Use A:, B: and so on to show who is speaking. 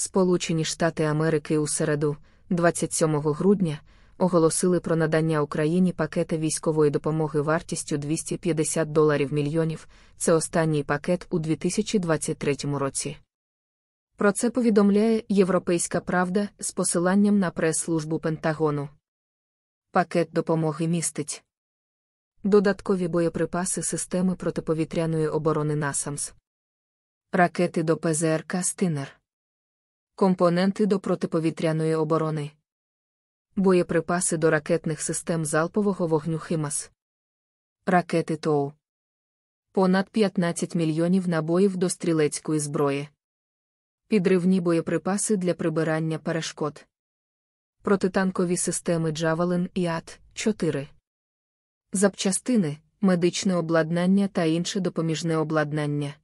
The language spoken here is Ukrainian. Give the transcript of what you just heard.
A: Сполучені Штати Америки у середу, 27 грудня, оголосили про надання Україні пакета військової допомоги вартістю 250 доларів мільйонів. Це останній пакет у 2023 році. Про це повідомляє Європейська Правда з посиланням на прес-службу Пентагону. Пакет допомоги містить додаткові боєприпаси системи протиповітряної оборони НАСАМС, ракети до ПЗРК Стинер. Компоненти до протиповітряної оборони. Боєприпаси до ракетних систем залпового вогню Химас. Ракети ТОУ. Понад 15 мільйонів набоїв до стрілецької зброї. Підривні боєприпаси для прибирання перешкод. Протитанкові системи Джавелин і АТ 4. Запчастини, медичне обладнання та інше допоміжне обладнання.